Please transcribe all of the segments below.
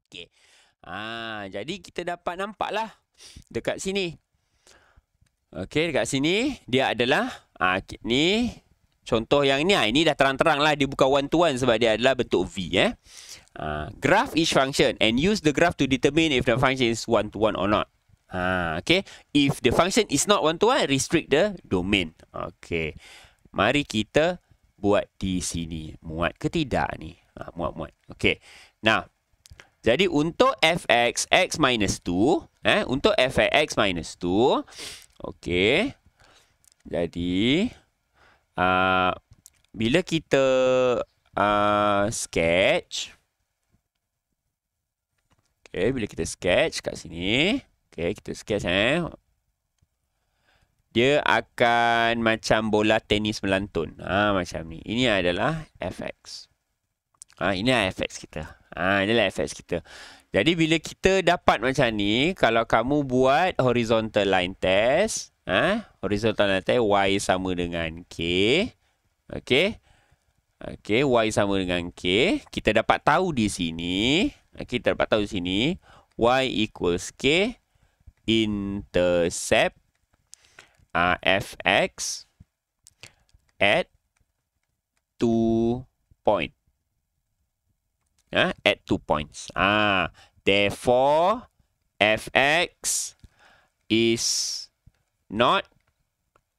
Okey. Ha, jadi kita dapat nampaklah dekat sini. Okey, dekat sini dia adalah ha, ni contoh yang ni. Ha, ini dah terang-terang lah. Dia bukan one to one sebab dia adalah bentuk V. Eh. Ha, graph each function and use the graph to determine if the function is one to one or not. Ha, okey, If the function is not one to one, restrict the domain. Okey, Mari kita buat di sini. Muat ke tidak ni? Ha, muat, muat. Okey, Now, jadi untuk fx x minus 2, eh untuk fx x minus 2, okey. Jadi uh, bila kita uh, sketch okey, bila kita sketch kat sini. okey, kita sketch eh. Dia akan macam bola tenis melantun. Ha, macam ni. Ini adalah FX. Ha, ah, ini adalah FX kita. Ha, inilah efek kita. Jadi bila kita dapat macam ni, kalau kamu buat horizontal line test, ah ha, horizontal line test y sama dengan k. Okey. Okey, y sama dengan k. Kita dapat tahu di sini, kita dapat tahu di sini y equals k intercept uh, ha, fx at two point uh, ha? at two points. Ah, therefore, f x is not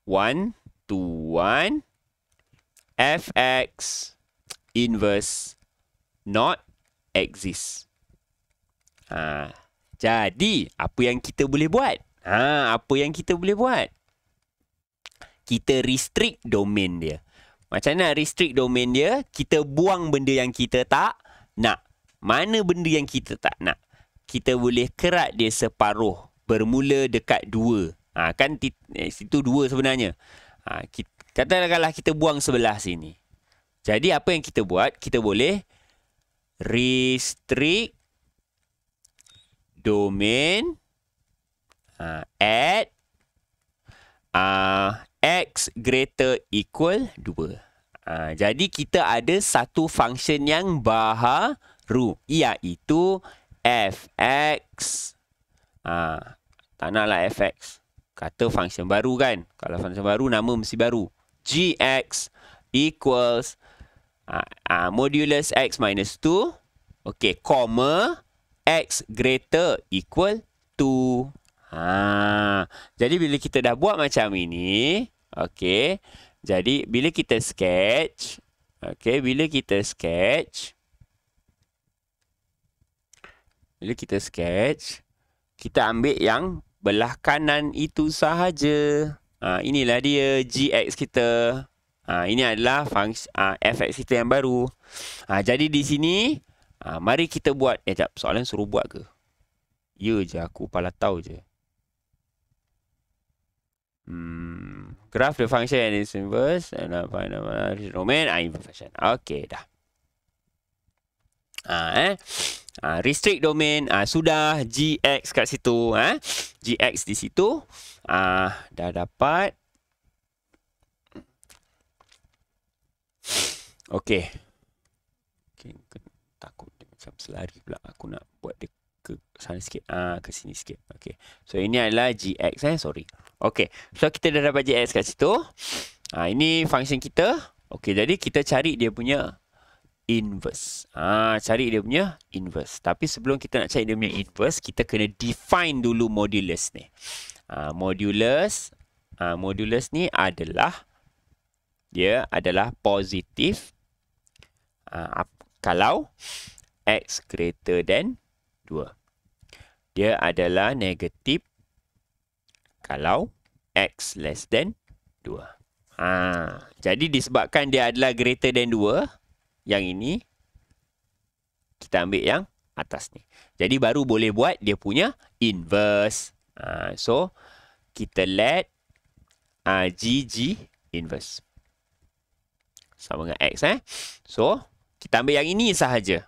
one to one. f x inverse not exist. Ah, ha, jadi apa yang kita boleh buat? Ah, apa yang kita boleh buat? Kita restrict domain dia. Macam mana restrict domain dia? Kita buang benda yang kita tak nak. Mana benda yang kita tak nak. Kita boleh kerat dia separuh. Bermula dekat dua. Ha, kan eh, situ dua sebenarnya. Ha, kita, katakanlah kita buang sebelah sini. Jadi apa yang kita buat? Kita boleh restrict domain ha, at uh, ah, x greater equal 2. Ha, jadi kita ada satu function yang baharu iaitu fx. Ha, tak naklah fx. Kata function baru kan? Kalau function baru, nama mesti baru. gx equals ha, ha, modulus x minus 2. Okey, comma x greater equal 2. Ha, jadi bila kita dah buat macam ini, okey. Jadi, bila kita sketch, okay, bila kita sketch, bila kita sketch, kita ambil yang belah kanan itu sahaja. Ha, inilah dia gx kita. Ha, ini adalah fungsi, ha, fx kita yang baru. Ha, jadi, di sini, ha, mari kita buat. Eh, sekejap. Soalan suruh buat ke? Ya je. Aku pala tahu je. Hmm graph the function and its inverse and uh, find the uh, domain and inverse function. Okay, dah. Ah uh, eh. Uh, restrict domain uh, sudah gx kat situ eh. Gx di situ ah uh, dah dapat. Okay. Okay, takut dia macam selari pula aku nak buat dia ke sana sikit ah ke sini sikit okey so ini adalah gx eh sorry okey so kita dah dapat gx kat situ ah ini function kita okey jadi kita cari dia punya inverse ah cari dia punya inverse tapi sebelum kita nak cari dia punya inverse kita kena define dulu modulus ni ah modulus ah modulus ni adalah dia adalah positif ah kalau x greater than 2 dia adalah negatif kalau x less than 2. Ha, jadi disebabkan dia adalah greater than 2, yang ini kita ambil yang atas ni. Jadi baru boleh buat dia punya inverse. Ha, so kita let uh, g g inverse sama dengan x eh. So kita ambil yang ini sahaja.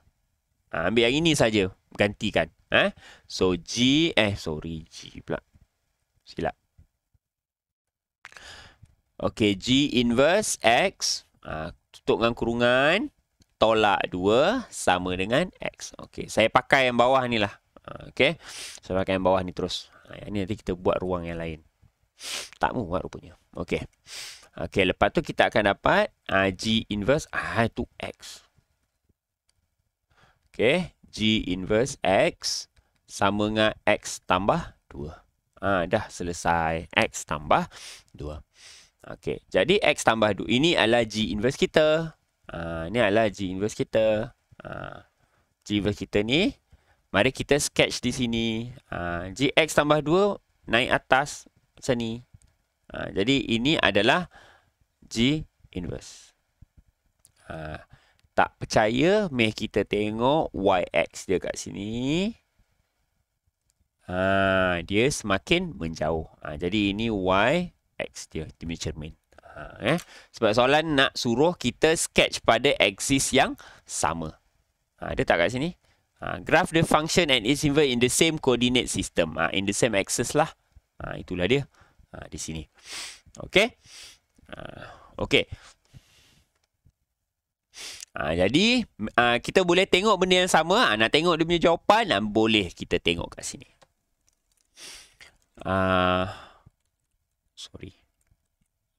Ha, ambil yang ini sahaja gantikan. Eh? So G eh sorry G pula. Silap. Okay G inverse X uh, tutup dengan kurungan tolak 2 sama dengan X. Okay saya pakai yang bawah ni lah. Ah, okay Saya pakai yang bawah ni terus. Ah, yang ni nanti kita buat ruang yang lain. Tak muat rupanya. Okay. Okay lepas tu kita akan dapat uh, G inverse ah uh, itu X. Okay. G inverse X sama dengan X tambah 2. Ha, dah selesai. X tambah 2. Okey. Jadi X tambah 2. Ini adalah G inverse kita. Ha, ini adalah G inverse kita. Ha, G inverse kita ni. Mari kita sketch di sini. Ha, G X tambah 2 naik atas macam ni. Ha, jadi ini adalah G inverse. Ha, tak percaya, meh kita tengok YX dia kat sini. Ha, dia semakin menjauh. Ha, jadi ini YX dia, demi cermin. Ha, eh. Sebab soalan nak suruh kita sketch pada axis yang sama. Ha, ada tak kat sini? Ha, graph the function and its inverse in the same coordinate system. Ha, in the same axis lah. Ha, itulah dia. Ha, di sini. Okay. Ha, okay. Ha, jadi, ha, kita boleh tengok benda yang sama. Ha, nak tengok dia punya jawapan, ha, boleh kita tengok kat sini. Uh, sorry.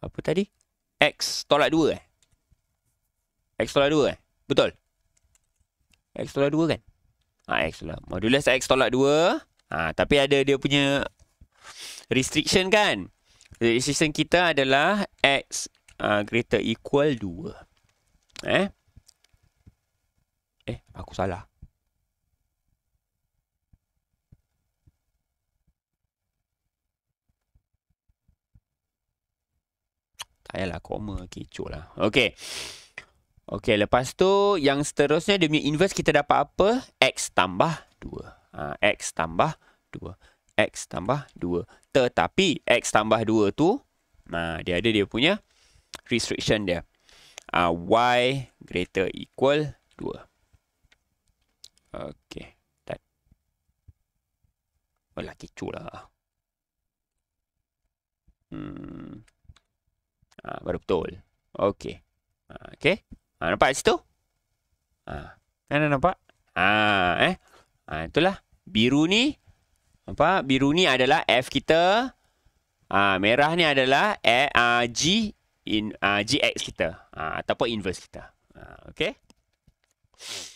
Apa tadi? X tolak 2 eh? X tolak 2 eh? Betul? X tolak 2 kan? Ha, X tolak. Modulus X tolak 2. Ha, tapi ada dia punya restriction kan? Restriction kita adalah X uh, greater equal 2. Eh? Eh, aku salah. Tak payahlah koma kecoh lah. Okay. Okay, lepas tu yang seterusnya dia punya inverse kita dapat apa? X tambah 2. Ha, X tambah 2. X tambah 2. Tetapi X tambah 2 tu, nah, dia ada dia punya restriction dia. Ah, y greater equal 2. Okey. Tak. Wala kecoh lah. Hmm. Ha, baru betul. Okey. Ha, Okey. Ha, nampak situ? Ha. mana nampak? Ha, eh. Ha, itulah. Biru ni. Apa? Biru ni adalah F kita. Ha, merah ni adalah A, e, A, G in uh, GX kita uh, ataupun inverse kita. Uh, okay.